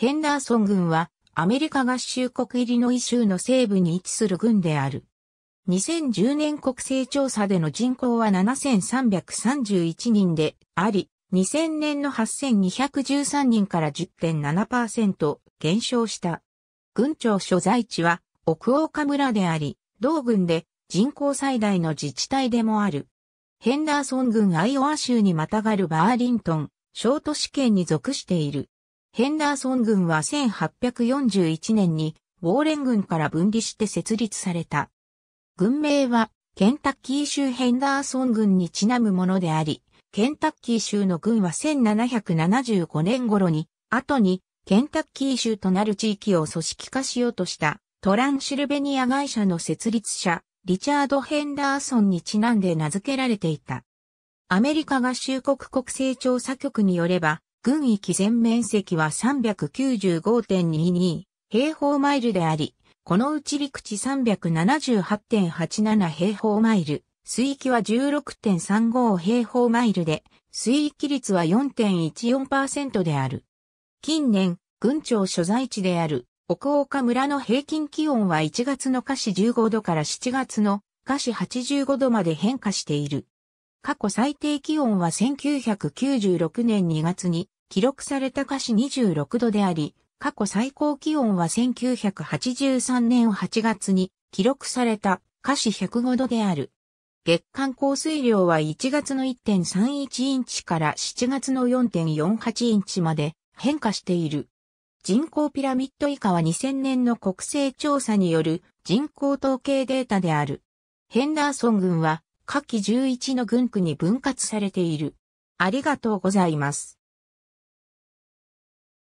ヘンダーソン軍はアメリカ合衆国イリノイ州の西部に位置する軍である。2010年国勢調査での人口は7331人であり、2000年の8213人から10.7%減少した。軍庁所在地は奥岡村であり、同軍で人口最大の自治体でもある。ヘンダーソン軍アイオワ州にまたがるバーリントン、小都市圏に属している。ヘンダーソン軍は1841年にウォーレン軍から分離して設立された。軍名はケンタッキー州ヘンダーソン軍にちなむものであり、ケンタッキー州の軍は1775年頃に、後にケンタッキー州となる地域を組織化しようとしたトランシルベニア会社の設立者、リチャード・ヘンダーソンにちなんで名付けられていた。アメリカ合衆国国勢調査局によれば、軍域全面積は395.22平方マイルであり、このうち陸地378.87平方マイル、水域は16.35平方マイルで、水域率は4.14%である。近年、軍庁所在地である、奥岡村の平均気温は1月の下市15度から7月の下市85度まで変化している。過去最低気温は1996年2月に記録された華氏26度であり、過去最高気温は1983年8月に記録された華氏105度である。月間降水量は1月の1.31インチから7月の4.48インチまで変化している。人口ピラミッド以下は2000年の国勢調査による人口統計データである。ヘンダーソン軍は下記11の軍区に分割されている。ありがとうございます。